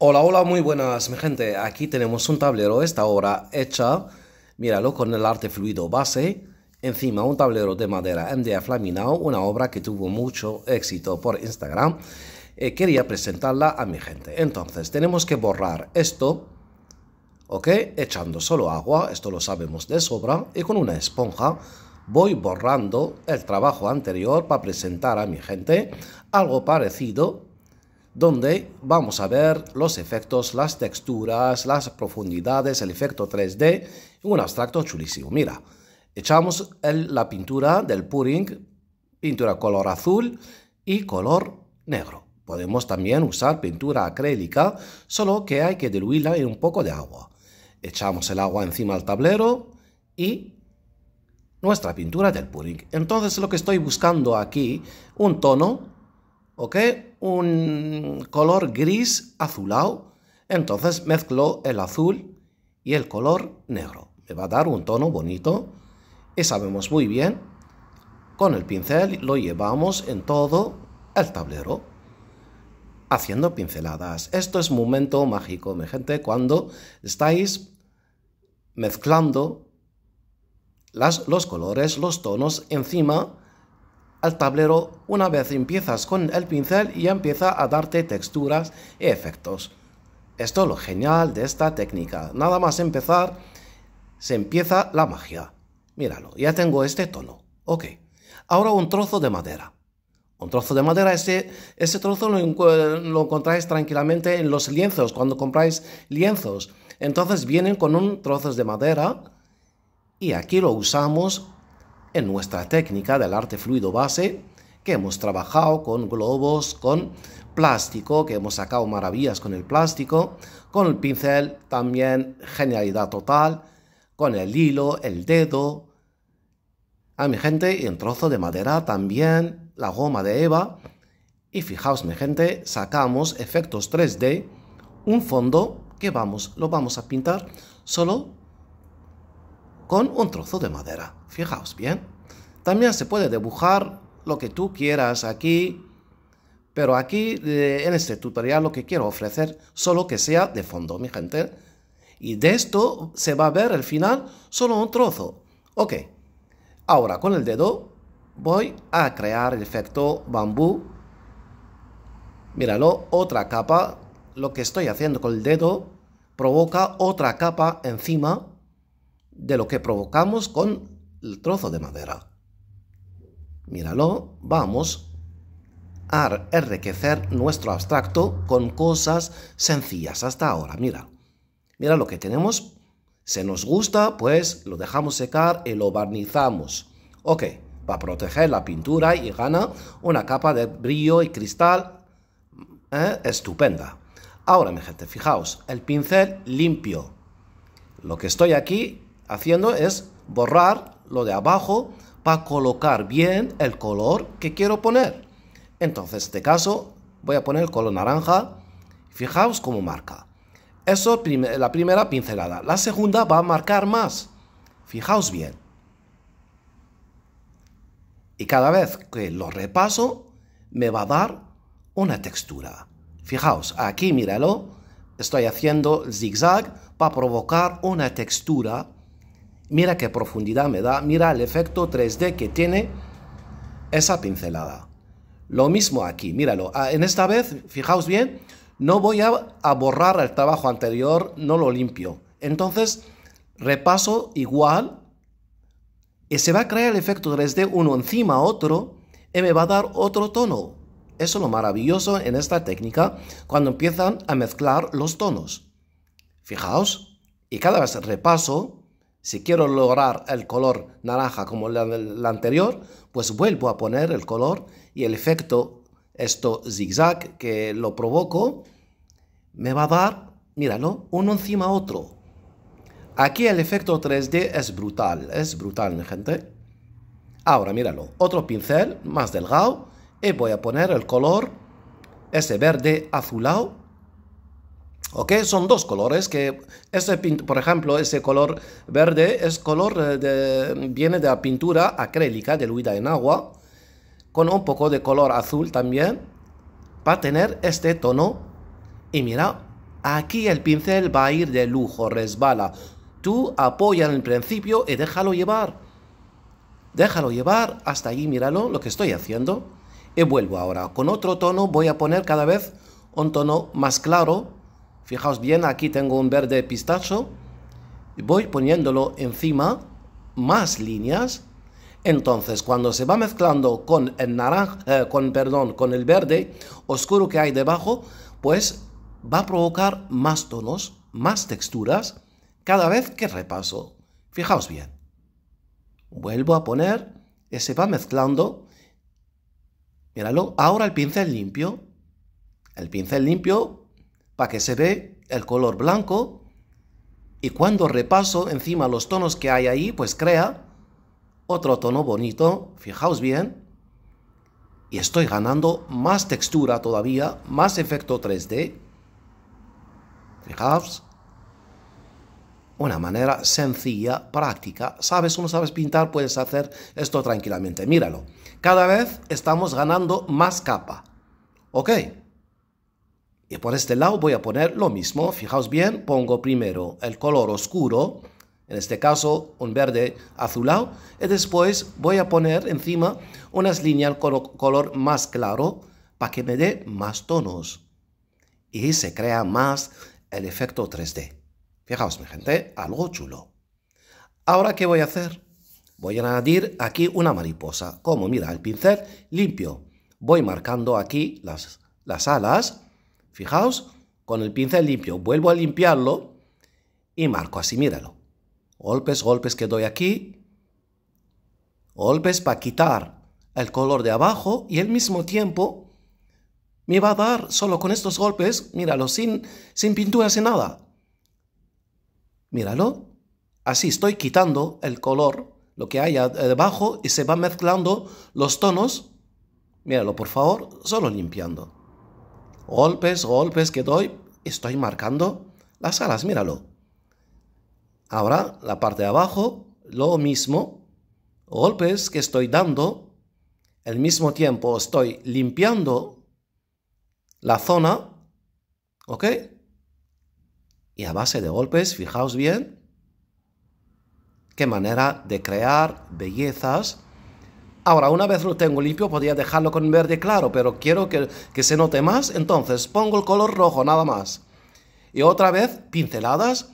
Hola, hola, muy buenas mi gente. Aquí tenemos un tablero, esta obra hecha, míralo, con el arte fluido base. Encima un tablero de madera MDF laminado, una obra que tuvo mucho éxito por Instagram. Eh, quería presentarla a mi gente. Entonces, tenemos que borrar esto, ¿ok? Echando solo agua, esto lo sabemos de sobra, y con una esponja voy borrando el trabajo anterior para presentar a mi gente algo parecido donde vamos a ver los efectos, las texturas, las profundidades, el efecto 3D, un abstracto chulísimo. Mira, echamos la pintura del pudding, pintura color azul y color negro. Podemos también usar pintura acrílica, solo que hay que diluirla en un poco de agua. Echamos el agua encima del tablero y nuestra pintura del pudding. Entonces lo que estoy buscando aquí, un tono, ¿ok? un color gris azulado, entonces mezclo el azul y el color negro. Me va a dar un tono bonito y sabemos muy bien, con el pincel lo llevamos en todo el tablero haciendo pinceladas. Esto es momento mágico, mi gente, cuando estáis mezclando las, los colores, los tonos encima al tablero una vez empiezas con el pincel y empieza a darte texturas y efectos. Esto es lo genial de esta técnica. Nada más empezar, se empieza la magia. Míralo, ya tengo este tono. Ok. Ahora un trozo de madera. Un trozo de madera, ese, ese trozo lo, lo encontráis tranquilamente en los lienzos, cuando compráis lienzos. Entonces vienen con un trozo de madera y aquí lo usamos en nuestra técnica del arte fluido base, que hemos trabajado con globos, con plástico, que hemos sacado maravillas con el plástico, con el pincel también genialidad total, con el hilo, el dedo, a mi gente, y en trozo de madera también, la goma de Eva, y fijaos mi gente, sacamos efectos 3D, un fondo que vamos, lo vamos a pintar solo con un trozo de madera. Fijaos bien. También se puede dibujar lo que tú quieras aquí, pero aquí eh, en este tutorial lo que quiero ofrecer solo que sea de fondo, mi gente. Y de esto se va a ver el final solo un trozo. Ok, ahora con el dedo voy a crear el efecto bambú. Míralo, otra capa. Lo que estoy haciendo con el dedo provoca otra capa encima de lo que provocamos con el trozo de madera. Míralo, vamos a enriquecer nuestro abstracto con cosas sencillas hasta ahora. Mira, mira lo que tenemos. Se nos gusta, pues lo dejamos secar y lo barnizamos. Ok, para proteger la pintura y gana una capa de brillo y cristal ¿eh? estupenda. Ahora, mi gente, fijaos, el pincel limpio. Lo que estoy aquí haciendo es borrar lo de abajo para colocar bien el color que quiero poner. Entonces, en este caso, voy a poner el color naranja. Fijaos cómo marca. Eso es la primera pincelada. La segunda va a marcar más. Fijaos bien. Y cada vez que lo repaso, me va a dar una textura. Fijaos, aquí míralo, estoy haciendo zigzag para provocar una textura Mira qué profundidad me da, mira el efecto 3D que tiene esa pincelada. Lo mismo aquí, míralo. Ah, en esta vez, fijaos bien, no voy a, borrar el trabajo anterior, no lo limpio. Entonces, repaso igual y se va a crear el efecto 3D uno encima otro y me va a dar otro tono. Eso es lo maravilloso en esta técnica cuando empiezan a mezclar los tonos. Fijaos, y cada vez repaso si quiero lograr el color naranja como el anterior, pues vuelvo a poner el color y el efecto, esto zigzag que lo provoco, me va a dar, míralo, uno encima otro. Aquí el efecto 3D es brutal, es brutal, mi gente. Ahora, míralo, otro pincel más delgado y voy a poner el color, ese verde azulado, ¿Ok? Son dos colores que, ese, por ejemplo, ese color verde es color eh, de, viene de la pintura acrílica diluida en agua, con un poco de color azul también, para tener este tono. Y mira, aquí el pincel va a ir de lujo, resbala. Tú apoya en el principio y déjalo llevar. Déjalo llevar hasta allí, míralo, lo que estoy haciendo. Y vuelvo ahora. Con otro tono voy a poner cada vez un tono más claro Fijaos bien, aquí tengo un verde pistacho. y Voy poniéndolo encima, más líneas. Entonces, cuando se va mezclando con el naranja, eh, con, perdón, con el verde oscuro que hay debajo, pues va a provocar más tonos, más texturas, cada vez que repaso. Fijaos bien. Vuelvo a poner, y eh, se va mezclando. Míralo, ahora el pincel limpio. El pincel limpio para que se ve el color blanco y cuando repaso encima los tonos que hay ahí, pues crea otro tono bonito, fijaos bien, y estoy ganando más textura todavía, más efecto 3D. Fijaos, una manera sencilla, práctica. Sabes o no sabes pintar, puedes hacer esto tranquilamente. Míralo. Cada vez estamos ganando más capa. ¿Ok? Y por este lado voy a poner lo mismo. Fijaos bien, pongo primero el color oscuro, en este caso un verde azulado, y después voy a poner encima unas líneas con color más claro para que me dé más tonos. Y se crea más el efecto 3D. Fijaos, mi gente, algo chulo. Ahora, ¿qué voy a hacer? Voy a añadir aquí una mariposa. Como mira, el pincel limpio. Voy marcando aquí las alas Fijaos, con el pincel limpio vuelvo a limpiarlo y marco así, míralo. Golpes, golpes que doy aquí. Golpes para quitar el color de abajo y al mismo tiempo me va a dar solo con estos golpes, míralo, sin, sin pintura, nada. Míralo. Así estoy quitando el color, lo que haya debajo y se van mezclando los tonos. Míralo, por favor, solo limpiando golpes, golpes que doy, estoy marcando las alas, míralo. Ahora la parte de abajo, lo mismo, golpes que estoy dando, al mismo tiempo estoy limpiando la zona, ¿ok? Y a base de golpes, fijaos bien, qué manera de crear bellezas Ahora, una vez lo tengo limpio, podría dejarlo con verde claro, pero quiero que, se note más, entonces pongo el color rojo, nada más. Y otra vez, pinceladas,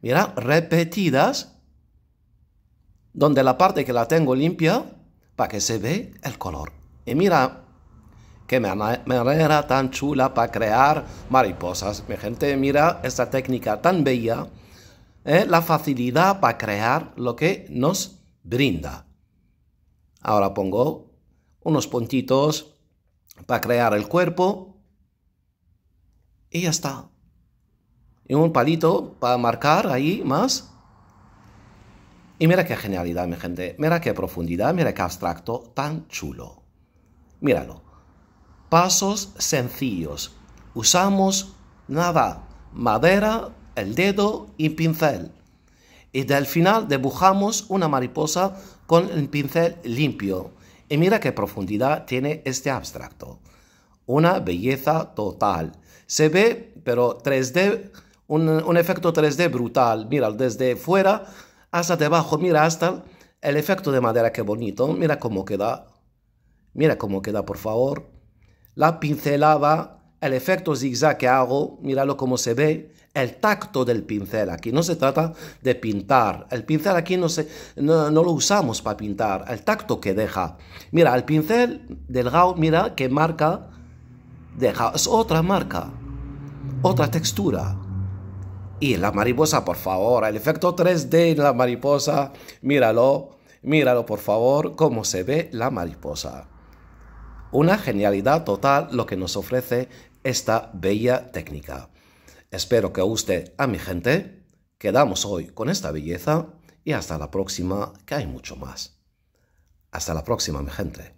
mira, repetidas, donde la parte que la tengo limpia, para que se ve el color. Y mira, qué manera tan chula para crear mariposas. Mi gente, mira esta técnica tan bella, ¿eh? la facilidad para crear lo que nos brinda. Ahora pongo unos puntitos para crear el cuerpo. Y ya está. Y un palito para marcar ahí más. Y mira qué genialidad, mi gente. Mira qué profundidad, mira qué abstracto tan chulo. Míralo. Pasos sencillos. Usamos nada. Madera, el dedo y pincel y del final dibujamos una mariposa con el pincel limpio. Y mira qué profundidad tiene este abstracto. Una belleza total. Se ve, pero 3D, un, un efecto 3D brutal. Mira, desde fuera hasta debajo, mira hasta el efecto de madera, qué bonito. Mira cómo queda. Mira cómo queda, por favor. La pincelada, el efecto zigzag que hago, míralo cómo se ve, el tacto del pincel aquí. No se trata de pintar. El pincel aquí no, se, no, lo usamos para pintar. El tacto que deja. Mira, el pincel del delgado, mira qué marca deja. Es otra marca. Otra textura. Y la mariposa, por favor. El efecto 3D en la mariposa. Míralo. Míralo, por favor, cómo se ve la mariposa. Una genialidad total lo que nos ofrece esta bella técnica. Espero que guste a mi gente. Quedamos hoy con esta belleza y hasta la próxima que hay mucho más. Hasta la próxima mi gente.